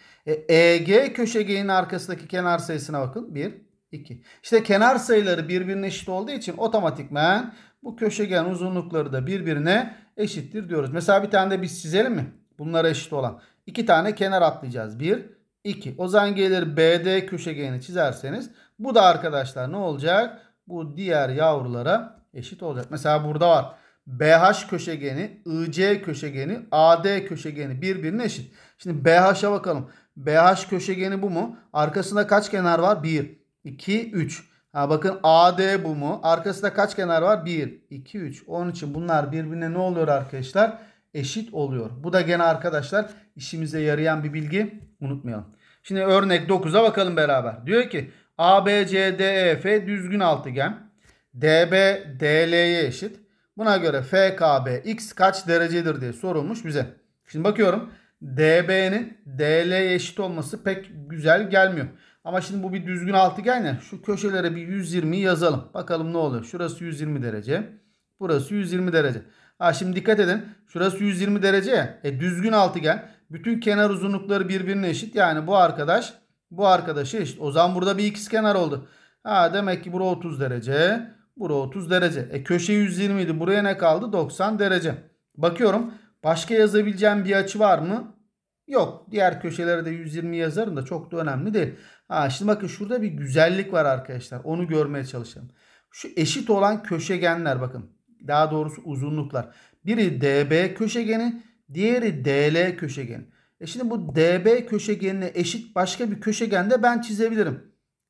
EG köşegenin arkasındaki kenar sayısına bakın. 1, 2. İşte kenar sayıları birbirine eşit olduğu için otomatikmen bu köşegen uzunlukları da birbirine eşittir diyoruz. Mesela bir tane de biz çizelim mi? Bunlara eşit olan. iki tane kenar atlayacağız. 1, 2. O zaman gelir BD köşegeni çizerseniz bu da arkadaşlar ne olacak? Bu diğer yavrulara eşit olacak. Mesela burada var. BH köşegeni, IC köşegeni, AD köşegeni birbirine eşit. Şimdi BH'a bakalım. BH köşegeni bu mu? Arkasında kaç kenar var? 1, 2, 3. Ha bakın AD bu mu? Arkasında kaç kenar var? 1, 2, 3. Onun için bunlar birbirine ne oluyor arkadaşlar? Eşit oluyor. Bu da gene arkadaşlar işimize yarayan bir bilgi. Unutmayalım. Şimdi örnek 9'a bakalım beraber. Diyor ki ABCDEF düzgün altıgen. DB DL'ye eşit. Buna göre FKB x kaç derecedir diye sorulmuş bize. Şimdi bakıyorum. DB'nin DL'ye eşit olması pek güzel gelmiyor. Ama şimdi bu bir düzgün altıgen ya. Şu köşelere bir 120 yazalım. Bakalım ne oluyor. Şurası 120 derece. Burası 120 derece. Ha şimdi dikkat edin. Şurası 120 derece ya. E düzgün altıgen. Bütün kenar uzunlukları birbirine eşit. Yani bu arkadaş bu arkadaşı eşit. O zaman burada bir ikiz kenar oldu. Ha demek ki bura 30 derece. Bura 30 derece. E köşe 120 idi. Buraya ne kaldı? 90 derece. Bakıyorum. Başka yazabileceğim bir açı var mı? Yok. Diğer köşelere de 120 yazarım da çok da önemli değil. Ha, şimdi bakın şurada bir güzellik var arkadaşlar. Onu görmeye çalışalım. Şu eşit olan köşegenler bakın. Daha doğrusu uzunluklar. Biri DB köşegeni, diğeri DL köşegeni. E şimdi bu DB köşegenine eşit başka bir köşegen de ben çizebilirim.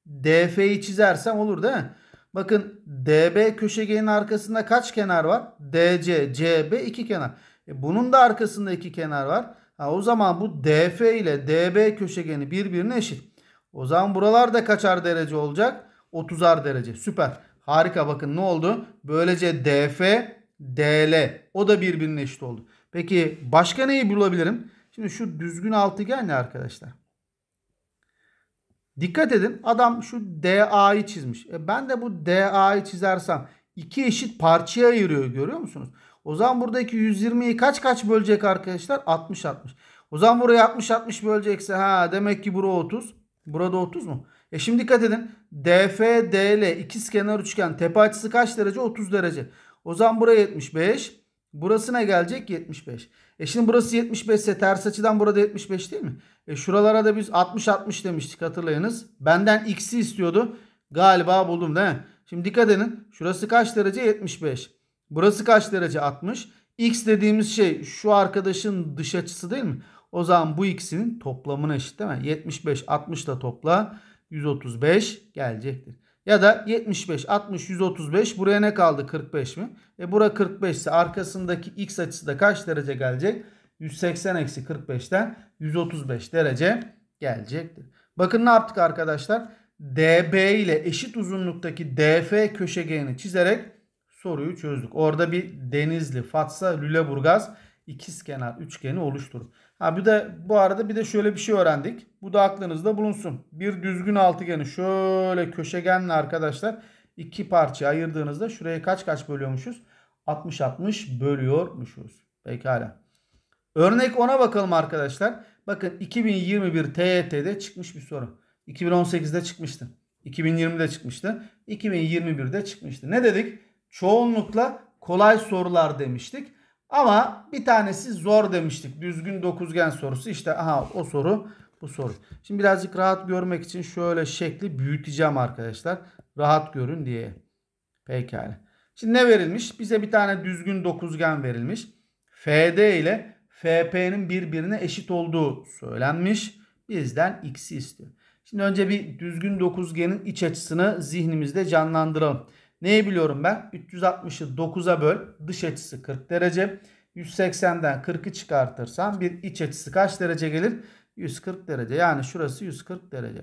DF'yi çizersem olur değil mi? Bakın DB köşegenin arkasında kaç kenar var? DC, CB iki kenar. E bunun da arkasında iki kenar var. Ha, o zaman bu DF ile DB köşegeni birbirine eşit. O zaman buralar da kaçar derece olacak? 30'ar derece. Süper. Harika bakın ne oldu? Böylece DF, DL o da birbirine eşit oldu. Peki başka neyi bulabilirim? Şimdi şu düzgün altıgen ne arkadaşlar? Dikkat edin adam şu DA'yı çizmiş. E ben de bu DA'yı çizersem iki eşit parçaya ayırıyor görüyor musunuz? O zaman buradaki 120'yi kaç kaç bölecek arkadaşlar? 60 60. O zaman buraya 60 60 bölecekse ha demek ki bura 30. Burada 30 mu? E şimdi dikkat edin. DFDL ikiz kenar üçgen tepe açısı kaç derece? 30 derece. O zaman buraya 75. Burası ne gelecek? 75. E şimdi burası 75 ise ters açıdan burada 75 değil mi? E şuralara da biz 60-60 demiştik hatırlayınız. Benden x'i istiyordu. Galiba buldum değil mi? Şimdi dikkat edin. Şurası kaç derece? 75. Burası kaç derece? 60. X dediğimiz şey şu arkadaşın dış açısı değil mi? O zaman bu ikisinin toplamına eşit değil mi? 75 60 da topla 135 gelecektir. Ya da 75 60 135 buraya ne kaldı 45 mi? E bura 45 ise arkasındaki x açısı da kaç derece gelecek? 180 eksi 45'ten 135 derece gelecektir. Bakın ne yaptık arkadaşlar? DB ile eşit uzunluktaki DF köşegenini çizerek soruyu çözdük. Orada bir Denizli, Fatsa, Lüleburgaz ikizkenar üçgeni oluşturur. Ha bir de bu arada bir de şöyle bir şey öğrendik. Bu da aklınızda bulunsun. Bir düzgün altıgeni şöyle köşegenle arkadaşlar iki parça ayırdığınızda şuraya kaç kaç bölüyormuşuz? 60-60 bölüyormuşuz. Pekala. Örnek ona bakalım arkadaşlar. Bakın 2021 TYT'de çıkmış bir soru. 2018'de çıkmıştı. 2020'de çıkmıştı. 2021'de çıkmıştı. Ne dedik? Çoğunlukla kolay sorular demiştik. Ama bir tanesi zor demiştik. Düzgün dokuzgen sorusu. İşte aha o soru bu soru. Şimdi birazcık rahat görmek için şöyle şekli büyüteceğim arkadaşlar. Rahat görün diye. Pekala. Şimdi ne verilmiş? Bize bir tane düzgün dokuzgen verilmiş. FD ile FP'nin birbirine eşit olduğu söylenmiş. Bizden x'i istiyor. Şimdi önce bir düzgün dokuzgenin iç açısını zihnimizde canlandıralım. Neyi biliyorum ben? 360'ı 9'a böl. Dış açısı 40 derece. 180'den 40'ı çıkartırsam bir iç açısı kaç derece gelir? 140 derece. Yani şurası 140 derece.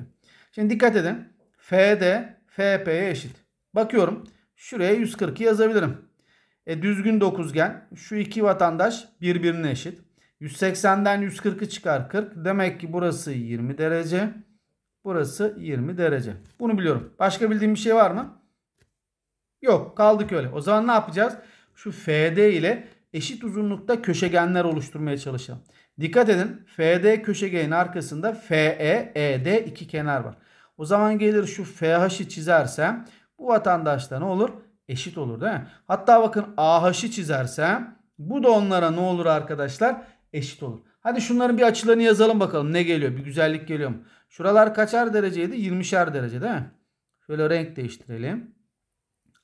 Şimdi dikkat edin. FD FP'ye eşit. Bakıyorum. Şuraya 140'ı yazabilirim. E, düzgün dokuzgen. Şu iki vatandaş birbirine eşit. 180'den 140'ı çıkar 40. Demek ki burası 20 derece. Burası 20 derece. Bunu biliyorum. Başka bildiğim bir şey var mı? Yok kaldık öyle. O zaman ne yapacağız? Şu FD ile eşit uzunlukta köşegenler oluşturmaya çalışalım. Dikkat edin FD köşegenin arkasında FE, ED iki kenar var. O zaman gelir şu FH'i çizersem bu vatandaşta ne olur? Eşit olur değil mi? Hatta bakın AH'i çizersem bu da onlara ne olur arkadaşlar? Eşit olur. Hadi şunların bir açılarını yazalım bakalım ne geliyor? Bir güzellik geliyor mu? Şuralar kaçar dereceydi? 20'şer derece değil mi? Şöyle renk değiştirelim.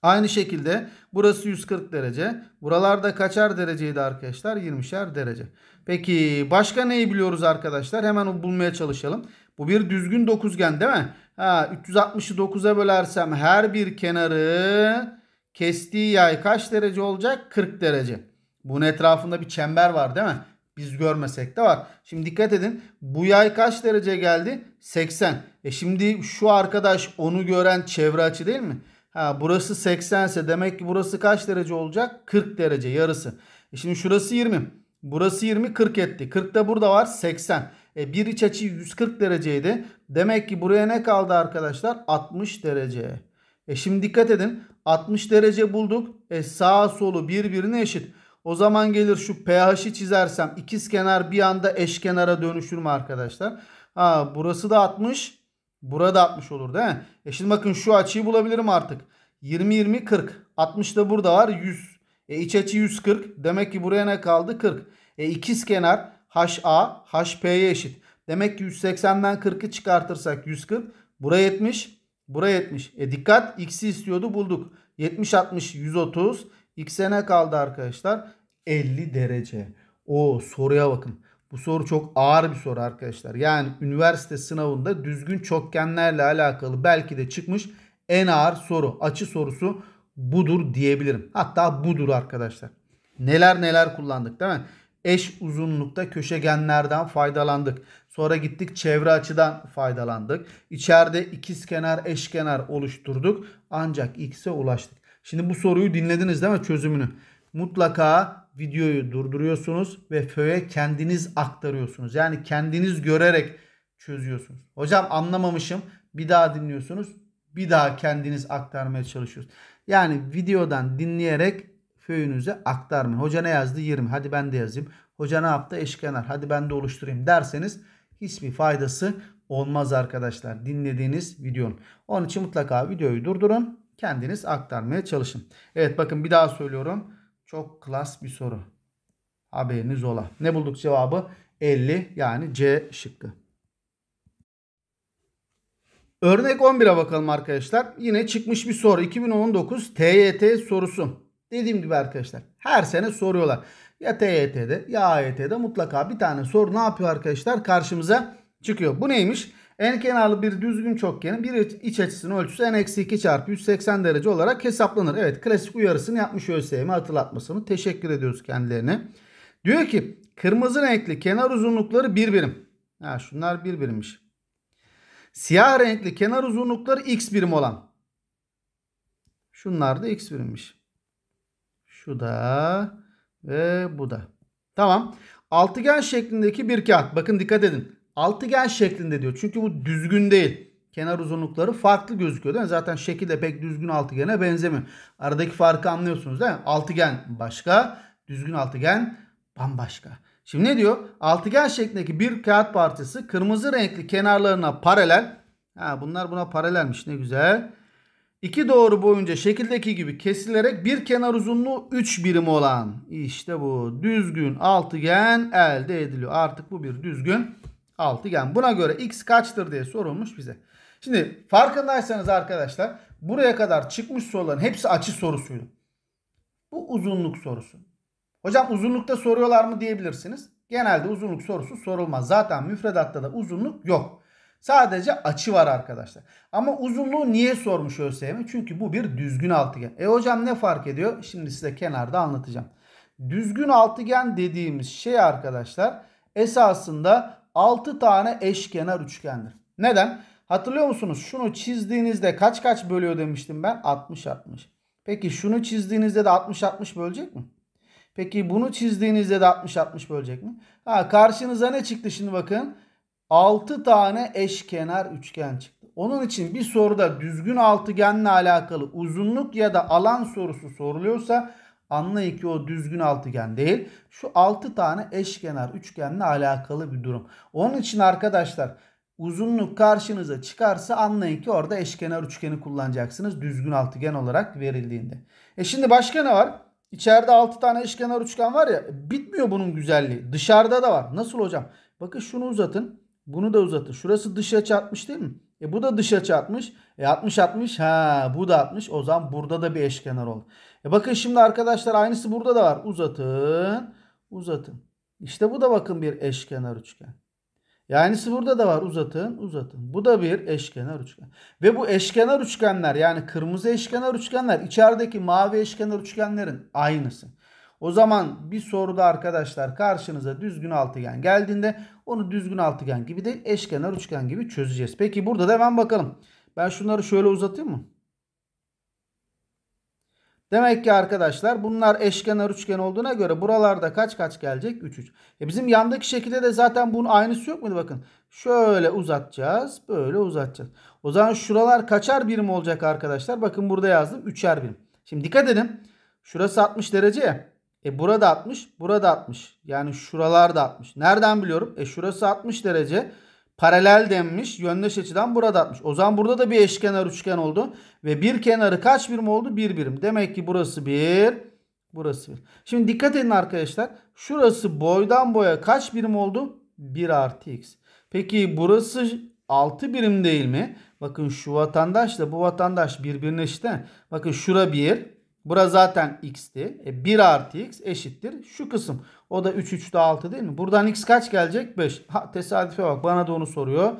Aynı şekilde burası 140 derece. Buralarda kaçar dereceydi arkadaşlar? 20'şer derece. Peki başka neyi biliyoruz arkadaşlar? Hemen bulmaya çalışalım. Bu bir düzgün dokuzgen değil mi? Ha, 9'a bölersem her bir kenarı kestiği yay kaç derece olacak? 40 derece. Bunun etrafında bir çember var değil mi? Biz görmesek de var. Şimdi dikkat edin. Bu yay kaç derece geldi? 80. E şimdi şu arkadaş onu gören çevre açı değil mi? Ha, burası 80 ise demek ki burası kaç derece olacak? 40 derece yarısı. E şimdi şurası 20. Burası 20 40 etti. 40 da burada var 80. E, bir iç açı 140 dereceydi. Demek ki buraya ne kaldı arkadaşlar? 60 derece. E şimdi dikkat edin. 60 derece bulduk. E sağ solu birbirine eşit. O zaman gelir şu pH'i çizersem ikiz kenar bir anda eşkenara dönüşür mü arkadaşlar? Ha, burası da 60. Burada 60 olur değil mi? E şimdi bakın şu açıyı bulabilirim artık. 20 20 40. 60 da burada var 100. E iç açı 140. Demek ki buraya ne kaldı? 40. E ikiz kenar HA HP'ye eşit. Demek ki 180'den 40'ı çıkartırsak 140. Buraya 70. Buraya 70. E dikkat x'i istiyordu bulduk. 70 60 130. X'e ne kaldı arkadaşlar? 50 derece. O soruya bakın. Bu soru çok ağır bir soru arkadaşlar. Yani üniversite sınavında düzgün çokgenlerle alakalı belki de çıkmış en ağır soru, açı sorusu budur diyebilirim. Hatta budur arkadaşlar. Neler neler kullandık değil mi? Eş uzunlukta köşegenlerden faydalandık. Sonra gittik çevre açıdan faydalandık. İçeride ikizkenar, eşkenar oluşturduk. Ancak x'e ulaştık. Şimdi bu soruyu dinlediniz değil mi çözümünü? Mutlaka videoyu durduruyorsunuz ve föye kendiniz aktarıyorsunuz. Yani kendiniz görerek çözüyorsunuz. Hocam anlamamışım. Bir daha dinliyorsunuz. Bir daha kendiniz aktarmaya çalışıyorsunuz. Yani videodan dinleyerek föyünüze aktarmayın. Hoca ne yazdı? 20. Hadi ben de yazayım. Hoca ne yaptı? Eşkenar. Hadi ben de oluşturayım derseniz hiçbir faydası olmaz arkadaşlar. Dinlediğiniz videonun. Onun için mutlaka videoyu durdurun. Kendiniz aktarmaya çalışın. Evet bakın bir daha söylüyorum. Çok klas bir soru. Haberiniz ola. Ne bulduk cevabı? 50 yani C şıkkı. Örnek 11'e bakalım arkadaşlar. Yine çıkmış bir soru. 2019 TYT sorusu. Dediğim gibi arkadaşlar her sene soruyorlar. Ya TYT'de ya AYT'de mutlaka bir tane soru ne yapıyor arkadaşlar karşımıza çıkıyor. Bu neymiş? En kenarlı bir düzgün çokgenin bir iç açısının ölçüsü n-2 çarpı 180 derece olarak hesaplanır. Evet klasik uyarısını yapmış ÖSYM hatırlatmasını. Teşekkür ediyoruz kendilerine. Diyor ki kırmızı renkli kenar uzunlukları bir birim. Ha, şunlar bir birimmiş. Siyah renkli kenar uzunlukları x birim olan. Şunlar da x birimmiş. Şu da ve bu da. Tamam. Altıgen şeklindeki bir kağıt. Bakın dikkat edin altıgen şeklinde diyor. Çünkü bu düzgün değil. Kenar uzunlukları farklı gözüküyor değil mi? Zaten şekil de pek düzgün altıgene benzemiyor. Aradaki farkı anlıyorsunuz değil mi? Altıgen başka, düzgün altıgen bambaşka. Şimdi ne diyor? Altıgen şeklindeki bir kağıt parçası kırmızı renkli kenarlarına paralel. Ha, bunlar buna paralelmiş ne güzel. İki doğru boyunca şekildeki gibi kesilerek bir kenar uzunluğu 3 birim olan işte bu düzgün altıgen elde ediliyor. Artık bu bir düzgün Altıgen. Buna göre x kaçtır diye sorulmuş bize. Şimdi farkındaysanız arkadaşlar buraya kadar çıkmış soruların hepsi açı sorusuydu. Bu uzunluk sorusu. Hocam uzunlukta soruyorlar mı diyebilirsiniz. Genelde uzunluk sorusu sorulmaz. Zaten müfredatta da uzunluk yok. Sadece açı var arkadaşlar. Ama uzunluğu niye sormuş ÖSYM? Çünkü bu bir düzgün altıgen. E hocam ne fark ediyor? Şimdi size kenarda anlatacağım. Düzgün altıgen dediğimiz şey arkadaşlar esasında 6 tane eşkenar üçgendir. Neden? Hatırlıyor musunuz? Şunu çizdiğinizde kaç kaç bölüyor demiştim ben? 60-60. Peki şunu çizdiğinizde de 60-60 bölecek mi? Peki bunu çizdiğinizde de 60-60 bölecek mi? Ha, karşınıza ne çıktı şimdi bakın. 6 tane eşkenar üçgen çıktı. Onun için bir soruda düzgün altıgenle alakalı uzunluk ya da alan sorusu soruluyorsa Anlayın ki o düzgün altıgen değil. Şu 6 tane eşkenar üçgenle alakalı bir durum. Onun için arkadaşlar uzunluk karşınıza çıkarsa anlayın ki orada eşkenar üçgeni kullanacaksınız. Düzgün altıgen olarak verildiğinde. E şimdi başka ne var? İçeride 6 tane eşkenar üçgen var ya bitmiyor bunun güzelliği. Dışarıda da var. Nasıl hocam? Bakın şunu uzatın. Bunu da uzatın. Şurası dışa çarpmış değil mi? E bu da dışa çarpmış. E 60 60 ha bu da 60. O zaman burada da bir eşkenar oldu. E bakın şimdi arkadaşlar aynısı burada da var. Uzatın. Uzatın. İşte bu da bakın bir eşkenar üçgen. E aynısı burada da var. Uzatın. Uzatın. Bu da bir eşkenar üçgen. Ve bu eşkenar üçgenler yani kırmızı eşkenar üçgenler içerideki mavi eşkenar üçgenlerin aynısı. O zaman bir soruda arkadaşlar karşınıza düzgün altıgen geldiğinde onu düzgün altıgen gibi değil eşkenar üçgen gibi çözeceğiz. Peki burada da hemen bakalım. Ben şunları şöyle uzatayım mı? Demek ki arkadaşlar bunlar eşkenar üçgen olduğuna göre buralarda kaç kaç gelecek? 3 3. E bizim yandaki şekilde de zaten bunun aynısı yok muydu? Bakın şöyle uzatacağız. Böyle uzatacağız. O zaman şuralar kaçar birim olacak arkadaşlar? Bakın burada yazdım. Üçer birim. Şimdi dikkat edin. Şurası 60 derece ya. E burada 60. Burada 60. Yani şuralarda 60. Nereden biliyorum? E şurası 60 derece paralel denmiş. Yöndeş açıdan burada atmış. O zaman burada da bir eşkenar üçgen oldu. Ve bir kenarı kaç birim oldu? Bir birim. Demek ki burası bir. Burası bir. Şimdi dikkat edin arkadaşlar. Şurası boydan boya kaç birim oldu? 1 artı x. Peki burası 6 birim değil mi? Bakın şu vatandaşla bu vatandaş birbirine eşit. Bakın şura 1. Bura zaten x'ti. E 1 artı x eşittir. Şu kısım. O da 3 3 de 6 değil mi? Buradan x kaç gelecek? 5. Ha, tesadüfe bak bana da onu soruyor.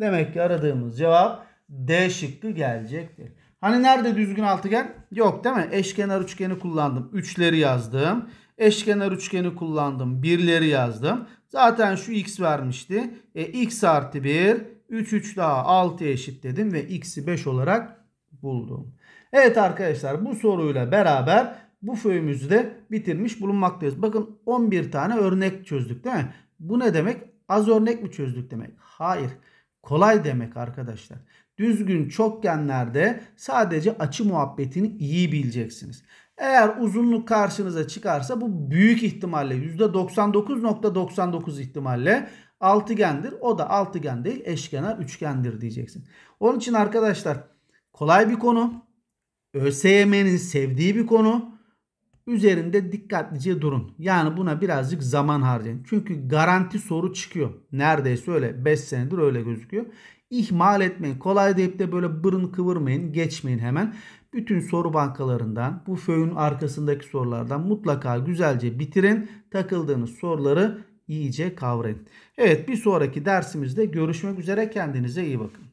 Demek ki aradığımız cevap D şıkkı gelecektir. Hani nerede düzgün altıgen? Yok değil mi? Eşkenar üçgeni kullandım. Üçleri yazdım. Eşkenar üçgeni kullandım. Birleri yazdım. Zaten şu x vermişti. E, x artı 1. 3 3 daha 6 eşit dedim ve x'i 5 olarak buldum. Evet arkadaşlar bu soruyla beraber bu föyümüzü de bitirmiş bulunmaktayız. Bakın 11 tane örnek çözdük değil mi? Bu ne demek? Az örnek mi çözdük demek? Hayır. Kolay demek arkadaşlar. Düzgün çokgenlerde sadece açı muhabbetini iyi bileceksiniz. Eğer uzunluk karşınıza çıkarsa bu büyük ihtimalle %99.99 .99 ihtimalle altıgendir. O da altıgen değil eşkenar üçgendir diyeceksin. Onun için arkadaşlar kolay bir konu. ÖSYM'nin sevdiği bir konu. Üzerinde dikkatlice durun. Yani buna birazcık zaman harcayın. Çünkü garanti soru çıkıyor. Neredeyse öyle. 5 senedir öyle gözüküyor. İhmal etmeyin. Kolay deyip de böyle bırın kıvırmayın. Geçmeyin hemen. Bütün soru bankalarından bu föyün arkasındaki sorulardan mutlaka güzelce bitirin. Takıldığınız soruları iyice kavrayın. Evet bir sonraki dersimizde görüşmek üzere. Kendinize iyi bakın.